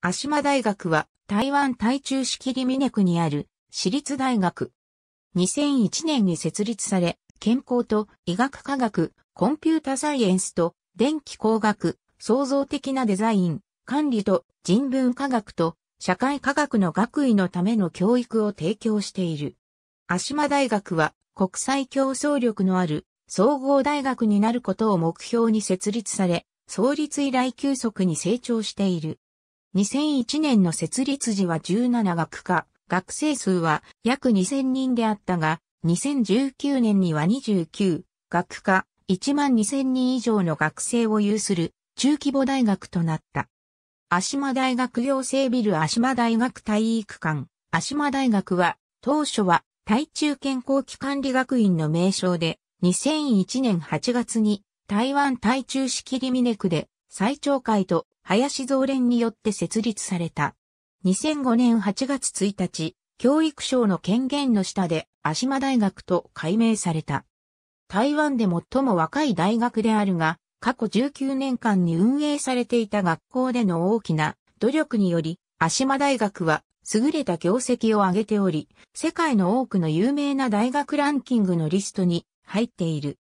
足間大学は台湾台中市切峰区にある私立大学。2001年に設立され、健康と医学科学、コンピュータサイエンスと電気工学、創造的なデザイン、管理と人文科学と社会科学の学位のための教育を提供している。足間大学は国際競争力のある総合大学になることを目標に設立され、創立以来急速に成長している。2001年の設立時は17学科、学生数は約2000人であったが、2019年には29、学科、1万2000人以上の学生を有する中規模大学となった。足間大学行政ビル足間大学体育館。足間大学は、当初は、対中健康機管理学院の名称で、2001年8月に、台湾対中リミネ区で、最長会と林増連によって設立された。2005年8月1日、教育省の権限の下で足間大学と改名された。台湾で最も若い大学であるが、過去19年間に運営されていた学校での大きな努力により、足間大学は優れた業績を上げており、世界の多くの有名な大学ランキングのリストに入っている。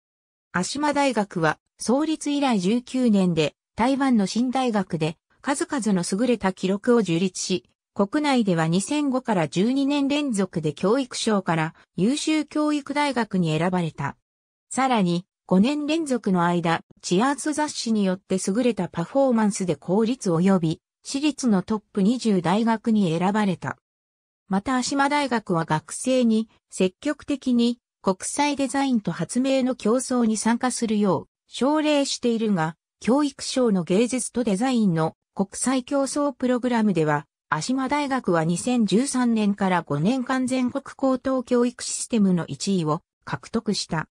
足間大学は創立以来19年で台湾の新大学で数々の優れた記録を樹立し、国内では2005から12年連続で教育省から優秀教育大学に選ばれた。さらに、5年連続の間、チアーズ雑誌によって優れたパフォーマンスで公立及び、私立のトップ20大学に選ばれた。また、足間大学は学生に積極的に国際デザインと発明の競争に参加するよう奨励しているが、教育省の芸術とデザインの国際競争プログラムでは、足間大学は2013年から5年間全国高等教育システムの1位を獲得した。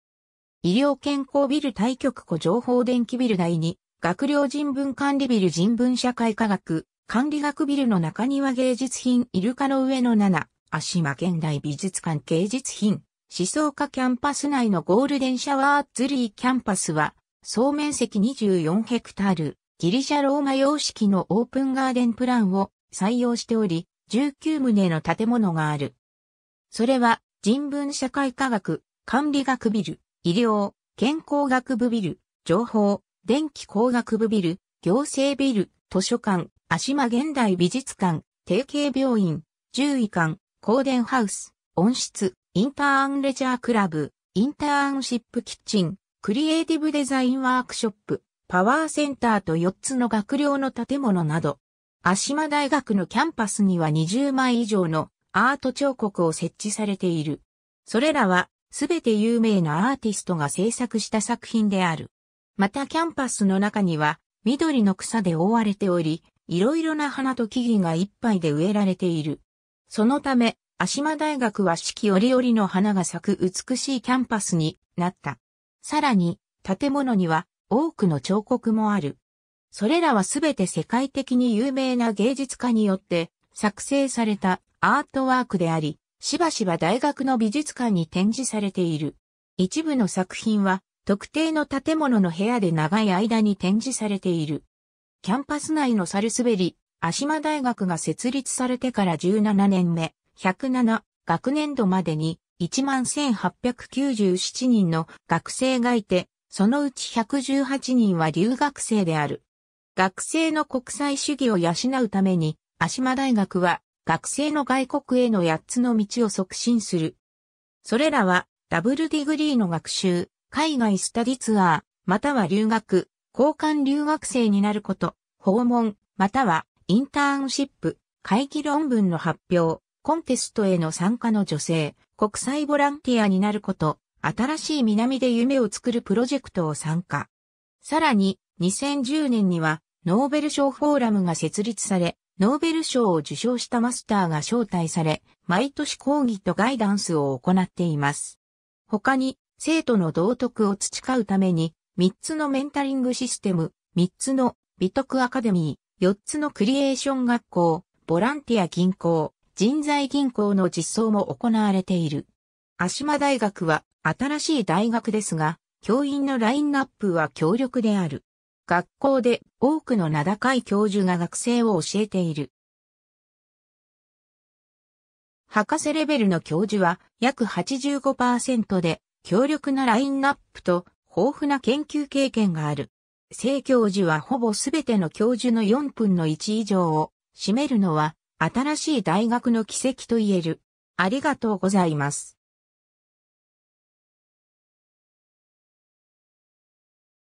医療健康ビル対局庫情報電気ビル第2、学寮人文管理ビル人文社会科学、管理学ビルの中庭芸術品イルカの上の7、足間現代美術館芸術品、思想家キャンパス内のゴールデンシャワーツリーキャンパスは、総面積24ヘクタール、ギリシャローマ様式のオープンガーデンプランを採用しており、19棟の建物がある。それは、人文社会科学、管理学ビル、医療、健康学部ビル、情報、電気工学部ビル、行政ビル、図書館、足間現代美術館、定型病院、獣医館、高電ハウス、温室、インターンレジャークラブ、インターンシップキッチン、クリエイティブデザインワークショップ、パワーセンターと4つの学寮の建物など、足間大学のキャンパスには20枚以上のアート彫刻を設置されている。それらは、すべて有名なアーティストが制作した作品である。またキャンパスの中には、緑の草で覆われており、いろいろな花と木々がいっぱいで植えられている。そのため、足間大学は四季折々の花が咲く美しいキャンパスになった。さらに、建物には多くの彫刻もある。それらはすべて世界的に有名な芸術家によって作成されたアートワークであり、しばしば大学の美術館に展示されている。一部の作品は特定の建物の部屋で長い間に展示されている。キャンパス内のサルスベリ、足間大学が設立されてから17年目、107学年度までに11,897人の学生がいて、そのうち118人は留学生である。学生の国際主義を養うために、足間大学は学生の外国への8つの道を促進する。それらは、ダブルディグリーの学習、海外スタディツアー、または留学、交換留学生になること、訪問、またはインターンシップ、会議論文の発表、コンテストへの参加の女性、国際ボランティアになること、新しい南で夢を作るプロジェクトを参加。さらに、2010年には、ノーベル賞フォーラムが設立され、ノーベル賞を受賞したマスターが招待され、毎年講義とガイダンスを行っています。他に、生徒の道徳を培うために、3つのメンタリングシステム、3つの美徳アカデミー、4つのクリエーション学校、ボランティア銀行、人材銀行の実装も行われている。足間大学は新しい大学ですが、教員のラインナップは強力である。学校で多くの名高い教授が学生を教えている。博士レベルの教授は約85%で強力なラインナップと豊富な研究経験がある。正教授はほぼすべての教授の4分の1以上を占めるのは新しい大学の奇跡と言える。ありがとうございます。